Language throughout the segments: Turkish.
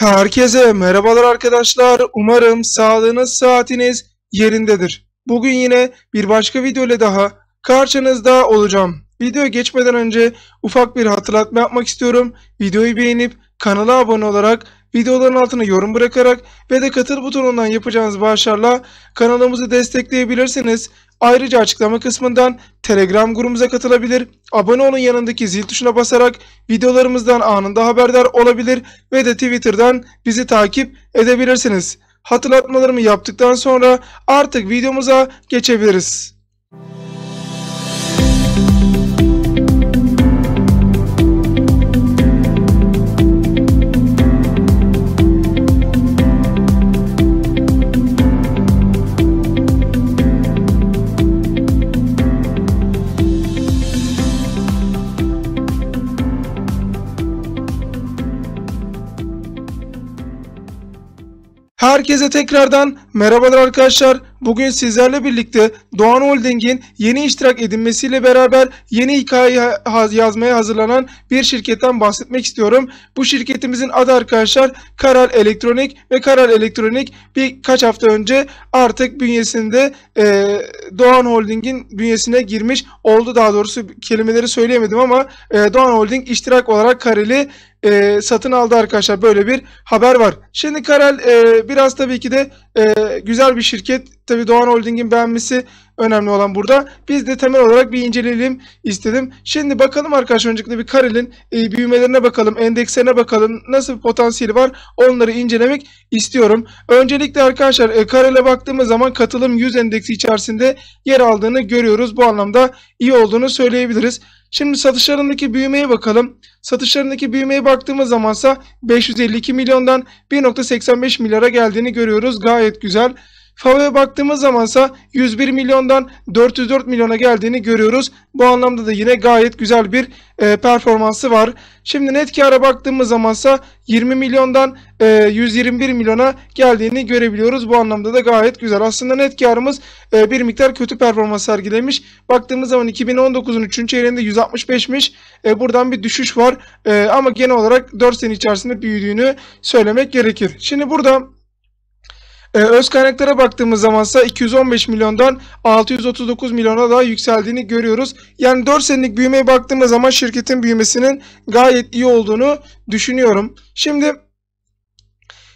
Herkese merhabalar arkadaşlar. Umarım sağlığınız, saatiniz yerindedir. Bugün yine bir başka video ile daha karşınızda olacağım. Video geçmeden önce ufak bir hatırlatma yapmak istiyorum. Videoyu beğenip kanala abone olarak videoların altına yorum bırakarak ve de katıl butonundan yapacağınız bağışlarla kanalımızı destekleyebilirsiniz. Ayrıca açıklama kısmından Telegram grubumuza katılabilir, abone olun yanındaki zil tuşuna basarak videolarımızdan anında haberdar olabilir ve de Twitter'dan bizi takip edebilirsiniz. Hatırlatmalarımı yaptıktan sonra artık videomuza geçebiliriz. Herkese tekrardan merhabalar arkadaşlar. Bugün sizlerle birlikte Doğan Holding'in yeni iştirak edinmesiyle beraber yeni hikaye yazmaya hazırlanan bir şirketten bahsetmek istiyorum. Bu şirketimizin adı arkadaşlar Karal Elektronik ve Karal Elektronik birkaç hafta önce artık bünyesinde e, Doğan Holding'in bünyesine girmiş oldu. Daha doğrusu kelimeleri söyleyemedim ama e, Doğan Holding iştirak olarak Karel'i e, satın aldı arkadaşlar. Böyle bir haber var. Şimdi Karel e, biraz tabii ki de e, güzel bir şirket. Tabii Doğan Holding'in beğenmesi Önemli olan burada. Biz de temel olarak bir inceleyelim istedim. Şimdi bakalım arkadaşlar öncelikle bir Karel'in e, büyümelerine bakalım, endekslerine bakalım. Nasıl bir potansiyeli var onları incelemek istiyorum. Öncelikle arkadaşlar e, Karel'e baktığımız zaman katılım 100 endeksi içerisinde yer aldığını görüyoruz. Bu anlamda iyi olduğunu söyleyebiliriz. Şimdi satışlarındaki büyümeye bakalım. Satışlarındaki büyümeye baktığımız zamansa 552 milyondan 1.85 milyara geldiğini görüyoruz. Gayet güzel. FAVÖ'ye baktığımız zamansa 101 milyondan 404 milyona geldiğini görüyoruz. Bu anlamda da yine gayet güzel bir e, performansı var. Şimdi net kara baktığımız zamansa 20 milyondan e, 121 milyona geldiğini görebiliyoruz. Bu anlamda da gayet güzel. Aslında net karımız e, bir miktar kötü performans sergilemiş. Baktığımız zaman 2019'un 3. çeyreğinde 165'miş. E, buradan bir düşüş var. E, ama genel olarak 4 sene içerisinde büyüdüğünü söylemek gerekir. Şimdi burada ee, öz kaynaklara baktığımız zaman ise 215 milyondan 639 milyona daha yükseldiğini görüyoruz. Yani 4 senelik büyümeye baktığımız zaman şirketin büyümesinin gayet iyi olduğunu düşünüyorum. Şimdi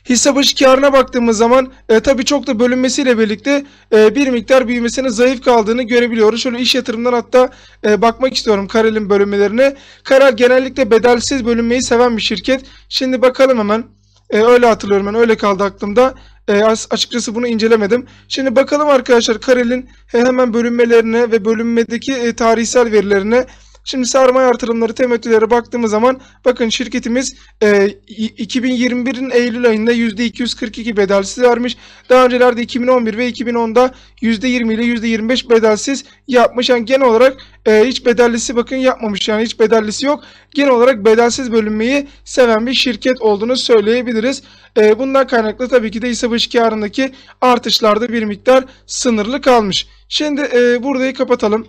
Hisse başı karına baktığımız zaman e, tabii çok da bölünmesiyle birlikte e, bir miktar büyümesinin zayıf kaldığını görebiliyoruz. Şöyle iş yatırımından hatta e, bakmak istiyorum Karel'in bölünmelerine. Karel genellikle bedelsiz bölünmeyi seven bir şirket. Şimdi bakalım hemen. E, öyle hatırlıyorum ben. Öyle kaldı aklımda. E, açıkçası bunu incelemedim. Şimdi bakalım arkadaşlar Karel'in hemen bölünmelerine ve bölünmedeki e, tarihsel verilerine Şimdi sermaye artırımları temettülere baktığımız zaman bakın şirketimiz e, 2021'in Eylül ayında %242 bedelsiz vermiş. Daha öncelerde 2011 ve 2010'da %20 ile %25 bedelsiz yapmış. Yani genel olarak e, hiç bedellisi bakın yapmamış. Yani hiç bedellisi yok. Genel olarak bedelsiz bölünmeyi seven bir şirket olduğunu söyleyebiliriz. E, bundan kaynaklı tabii ki de hisse başı karındaki artışlarda bir miktar sınırlı kalmış. Şimdi e, burayı kapatalım.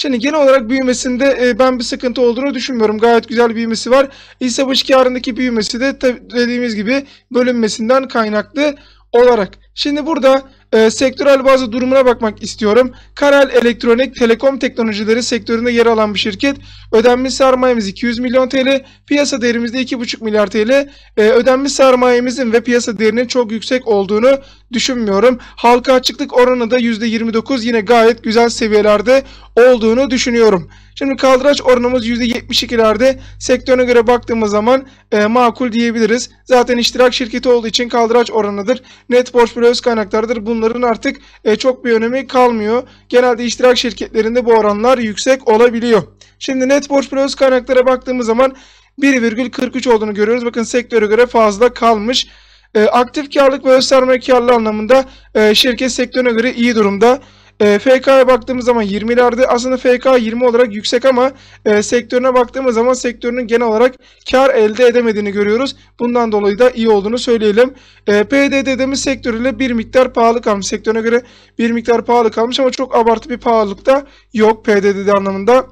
Şimdi genel olarak büyümesinde e, ben bir sıkıntı olduğunu düşünmüyorum. Gayet güzel büyümesi var. İsa Başkiar'ındaki büyümesi de dediğimiz gibi bölünmesinden kaynaklı olarak. Şimdi burada e, sektörel bazı durumuna bakmak istiyorum. Karel Elektronik Telekom Teknolojileri sektöründe yer alan bir şirket. Ödenmiş sermayemiz 200 milyon TL, piyasa değerimiz 2,5 milyar TL. E, ödenmiş sermayemizin ve piyasa değerinin çok yüksek olduğunu düşünmüyorum. Halka açıklık oranı da %29 yine gayet güzel seviyelerde olduğunu düşünüyorum. Şimdi kaldıraç oranımız %72'lerde. Sektörüne göre baktığımız zaman e, makul diyebiliriz. Zaten iştirak şirketi olduğu için kaldıraç oranıdır. Net borç bölü öz kaynaklardır. Bunların artık e, çok bir önemi kalmıyor. Genelde iştirak şirketlerinde bu oranlar yüksek olabiliyor. Şimdi net borç bölü öz kaynaklara baktığımız zaman 1,43 olduğunu görüyoruz. Bakın sektöre göre fazla kalmış. E, aktif karlılık ve öz sermaye karlılığı anlamında e, şirket sektörüne göre iyi durumda. E, ee, FK'ya baktığımız zaman 20'lerde aslında FK 20 olarak yüksek ama e, sektörüne baktığımız zaman sektörünün genel olarak kar elde edemediğini görüyoruz. Bundan dolayı da iyi olduğunu söyleyelim. E, PD dediğimiz sektörüyle bir miktar pahalı kalmış. Sektörüne göre bir miktar pahalı kalmış ama çok abartı bir pahalılık da yok PDDD anlamında.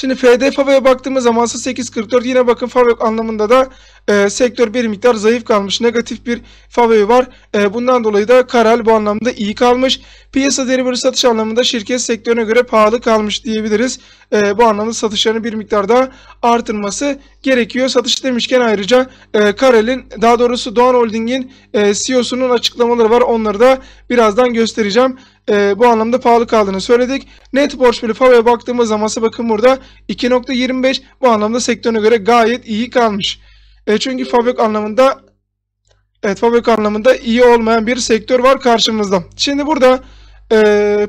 Şimdi FD Pavo'ya baktığımız zaman 8.44 yine bakın Favök anlamında da e, sektör bir miktar zayıf kalmış. Negatif bir Favök var. E, bundan dolayı da Karal bu anlamda iyi kalmış. Piyasa değeri satış anlamında şirket sektörüne göre pahalı kalmış diyebiliriz. E, bu anlamda satışlarını bir miktar daha artırması gerekiyor. Satış demişken ayrıca e, Karel'in daha doğrusu Doğan Holding'in e, CEO'sunun açıklamaları var. Onları da birazdan göstereceğim e, bu anlamda pahalı kaldığını söyledik. Net borç bölü FAVO'ya baktığımız zaman bakın burada 2.25 bu anlamda sektörüne göre gayet iyi kalmış. E, çünkü fabrik anlamında evet fabrik anlamında iyi olmayan bir sektör var karşımızda. Şimdi burada e,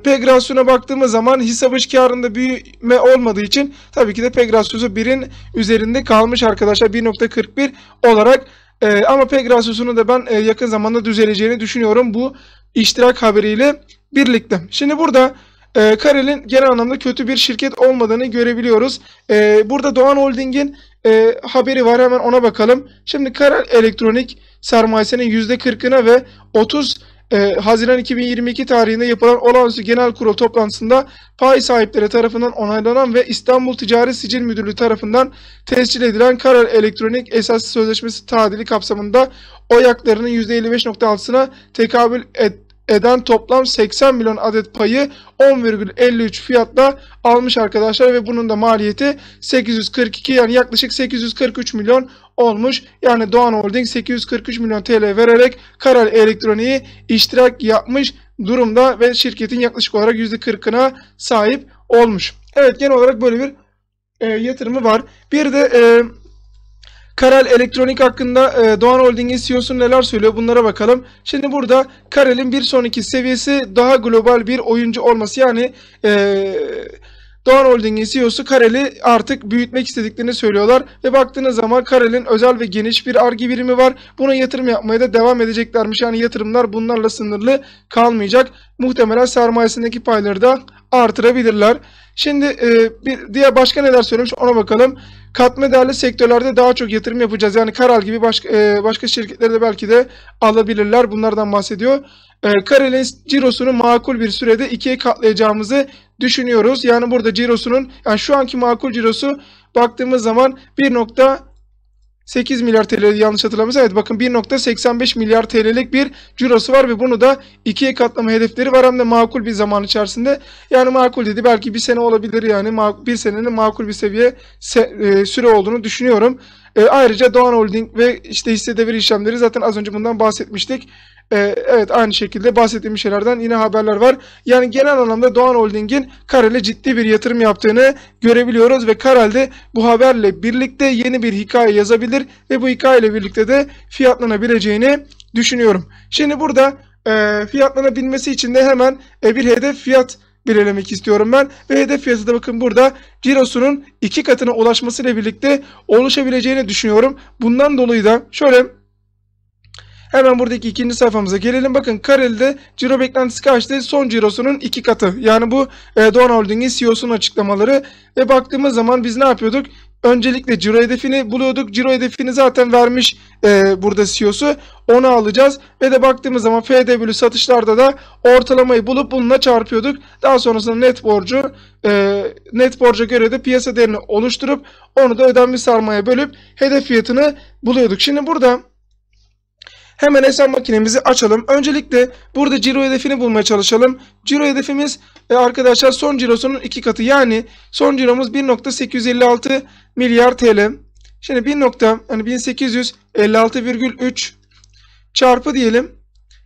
Pegrasyon'a baktığımız zaman hisse başı karında büyüme olmadığı için tabii ki de Pegrasyon'u 1'in üzerinde kalmış arkadaşlar 1.41 olarak e, ama Pegrasyon'un da ben e, yakın zamanda düzeleceğini düşünüyorum bu iştirak haberiyle birlikte. Şimdi burada e, Karel'in genel anlamda kötü bir şirket olmadığını görebiliyoruz. E, burada Doğan Holding'in e, haberi var hemen ona bakalım. Şimdi Karel Elektronik sermayesinin %40'ına ve 30 e, Haziran 2022 tarihinde yapılan olağanüstü genel kurul toplantısında pay sahipleri tarafından onaylanan ve İstanbul Ticari Sicil Müdürlüğü tarafından tescil edilen Karar Elektronik Esas Sözleşmesi tadili kapsamında oy haklarının %55.6'sına tekabül et, eden toplam 80 milyon adet payı 10,53 fiyatla almış arkadaşlar ve bunun da maliyeti 842 yani yaklaşık 843 milyon olmuş. Yani Doğan Holding 843 milyon TL vererek Karal Elektroniği iştirak yapmış durumda ve şirketin yaklaşık olarak %40'ına sahip olmuş. Evet genel olarak böyle bir e, yatırımı var. Bir de e, Karel Elektronik hakkında e, Doğan Holding'in CEO'su neler söylüyor bunlara bakalım. Şimdi burada Karel'in bir sonraki seviyesi daha global bir oyuncu olması yani e, Doğan Holding'in CEO'su Karel'i artık büyütmek istediklerini söylüyorlar ve baktığınız zaman Karel'in özel ve geniş bir argi birimi var. Buna yatırım yapmaya da devam edeceklermiş. Yani yatırımlar bunlarla sınırlı kalmayacak muhtemelen sermayesindeki payları da artırabilirler. Şimdi e, bir diğer başka neler söylemiş ona bakalım. Katma değerli sektörlerde daha çok yatırım yapacağız. Yani Karal gibi başka, e, başka şirketleri de belki de alabilirler. Bunlardan bahsediyor. E, Karal'in cirosunu makul bir sürede ikiye katlayacağımızı düşünüyoruz. Yani burada cirosunun yani şu anki makul cirosu baktığımız zaman 1. 8 milyar TL yanlış hatırlamıyorsam evet bakın 1.85 milyar TL'lik bir cirosu var ve bunu da ikiye katlama hedefleri var hem de makul bir zaman içerisinde. Yani makul dedi belki bir sene olabilir yani bir senenin makul bir seviye e, süre olduğunu düşünüyorum. E, ayrıca Doğan Holding ve işte hisse devir işlemleri zaten az önce bundan bahsetmiştik. Ee, evet aynı şekilde bahsettiğim şeylerden yine haberler var. Yani genel anlamda Doğan Holding'in Karel'e ciddi bir yatırım yaptığını görebiliyoruz ve Karel de bu haberle birlikte yeni bir hikaye yazabilir ve bu hikayeyle birlikte de fiyatlanabileceğini düşünüyorum. Şimdi burada e, fiyatlanabilmesi için de hemen e, bir hedef fiyat belirlemek istiyorum ben. Ve hedef fiyatı da bakın burada cirosunun iki katına ulaşmasıyla birlikte oluşabileceğini düşünüyorum. Bundan dolayı da şöyle Hemen buradaki ikinci sayfamıza gelelim. Bakın kareli ciro beklentisi kaçtı? Son cirosunun iki katı. Yani bu e, Doğan Holding'in CEO'sunun açıklamaları. Ve baktığımız zaman biz ne yapıyorduk? Öncelikle ciro hedefini buluyorduk. Ciro hedefini zaten vermiş e, burada CEO'su. Onu alacağız. Ve de baktığımız zaman FD bölü satışlarda da ortalamayı bulup bununla çarpıyorduk. Daha sonrasında net borcu e, net borca göre de piyasa değerini oluşturup onu da ödenmiş sarmaya bölüp hedef fiyatını buluyorduk. Şimdi burada Hemen hesap makinemizi açalım. Öncelikle burada ciro hedefini bulmaya çalışalım. Ciro hedefimiz e, arkadaşlar son cirosunun iki katı. Yani son ciromuz 1.856 milyar TL. Şimdi 1. Hani 1856,3 çarpı diyelim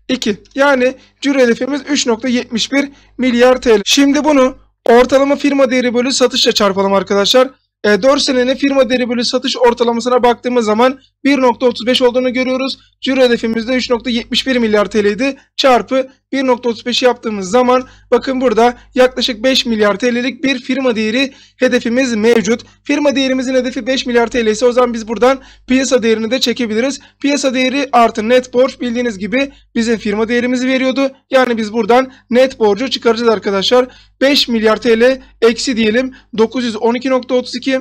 2. Yani ciro hedefimiz 3.71 milyar TL. Şimdi bunu ortalama firma değeri bölü satışla çarpalım arkadaşlar. E, 4 senene firma değeri bölü satış ortalamasına baktığımız zaman 1.35 olduğunu görüyoruz. Ciro hedefimizde 3.71 milyar TL'ydi. Çarpı 1.35 yaptığımız zaman bakın burada yaklaşık 5 milyar TL'lik bir firma değeri hedefimiz mevcut. Firma değerimizin hedefi 5 milyar TL ise o zaman biz buradan piyasa değerini de çekebiliriz. Piyasa değeri artı net borç bildiğiniz gibi bizim firma değerimizi veriyordu. Yani biz buradan net borcu çıkaracağız arkadaşlar. 5 milyar TL eksi diyelim 912.32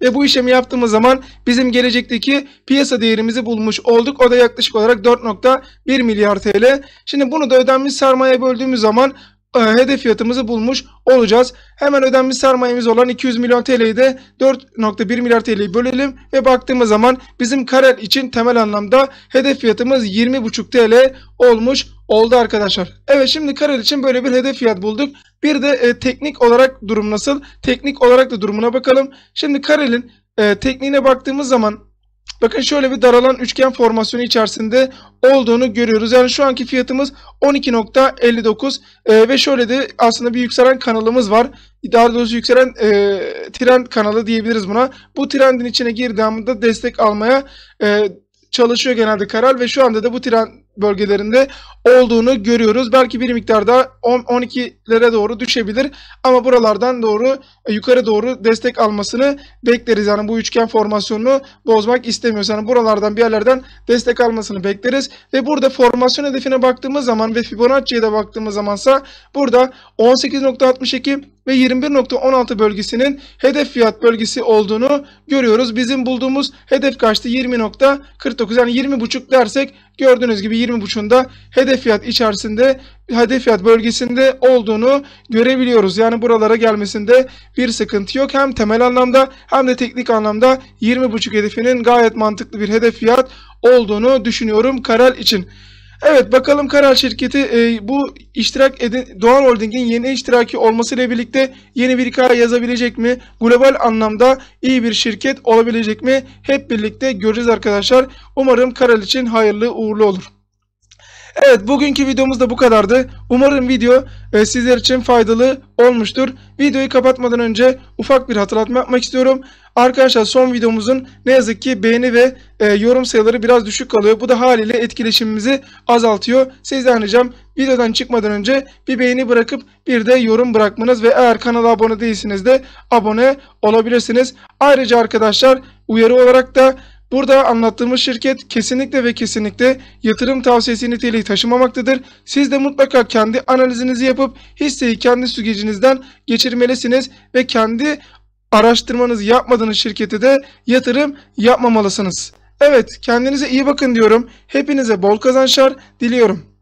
ve bu işlemi yaptığımız zaman bizim gelecekteki piyasa değerimizi bulmuş olduk. O da yaklaşık olarak 4.1 milyar TL. Şimdi bunu da ödenmiş sermaye böldüğümüz zaman hedef fiyatımızı bulmuş olacağız. Hemen ödenmiş sermayemiz olan 200 milyon TL'yi de 4.1 milyar TL'yi bölelim ve baktığımız zaman bizim Karel için temel anlamda hedef fiyatımız 20.5 TL olmuş oldu arkadaşlar. Evet şimdi Karel için böyle bir hedef fiyat bulduk. Bir de e, teknik olarak durum nasıl? Teknik olarak da durumuna bakalım. Şimdi Karel'in e, tekniğine baktığımız zaman Bakın şöyle bir daralan üçgen formasyonu içerisinde olduğunu görüyoruz. Yani şu anki fiyatımız 12.59 e, ve şöyle de aslında bir yükselen kanalımız var. Daha doğrusu yükselen e, trend kanalı diyebiliriz buna. Bu trendin içine girdiğimde destek almaya e, çalışıyor genelde karar ve şu anda da bu trend bölgelerinde olduğunu görüyoruz. Belki bir miktarda 12'lere doğru düşebilir ama buralardan doğru e, yukarı doğru destek almasını bekleriz. Yani bu üçgen formasyonunu bozmak istemiyoruz. Yani buralardan bir yerlerden destek almasını bekleriz ve burada formasyon hedefine baktığımız zaman ve Fibonacci'ye de baktığımız zamansa burada 18.62 ve 21.16 bölgesinin hedef fiyat bölgesi olduğunu görüyoruz. Bizim bulduğumuz hedef karşıtı 20.49 yani 20.5 dersek gördüğünüz gibi 20.5'un da hedef fiyat içerisinde hedef fiyat bölgesinde olduğunu görebiliyoruz. Yani buralara gelmesinde bir sıkıntı yok. Hem temel anlamda hem de teknik anlamda 20.5 hedefinin gayet mantıklı bir hedef fiyat olduğunu düşünüyorum Karel için. Evet bakalım Karar şirketi e, bu iştirak edin, Doğan Holding'in yeni iştiraki olmasıyla birlikte yeni bir karar yazabilecek mi? Global anlamda iyi bir şirket olabilecek mi? Hep birlikte göreceğiz arkadaşlar. Umarım Karar için hayırlı uğurlu olur. Evet bugünkü videomuz da bu kadardı. Umarım video e, sizler için faydalı olmuştur. Videoyu kapatmadan önce ufak bir hatırlatma yapmak istiyorum. Arkadaşlar son videomuzun ne yazık ki beğeni ve e, yorum sayıları biraz düşük kalıyor. Bu da haliyle etkileşimimizi azaltıyor. Sizden ricam videodan çıkmadan önce bir beğeni bırakıp bir de yorum bırakmanız ve eğer kanala abone değilsiniz de abone olabilirsiniz. Ayrıca arkadaşlar uyarı olarak da Burada anlattığımız şirket kesinlikle ve kesinlikle yatırım tavsiyesi niteliği taşımamaktadır. Siz de mutlaka kendi analizinizi yapıp hisseyi kendi sürecinizden geçirmelisiniz ve kendi araştırmanızı yapmadığınız şirkete de yatırım yapmamalısınız. Evet kendinize iyi bakın diyorum. Hepinize bol kazançlar diliyorum.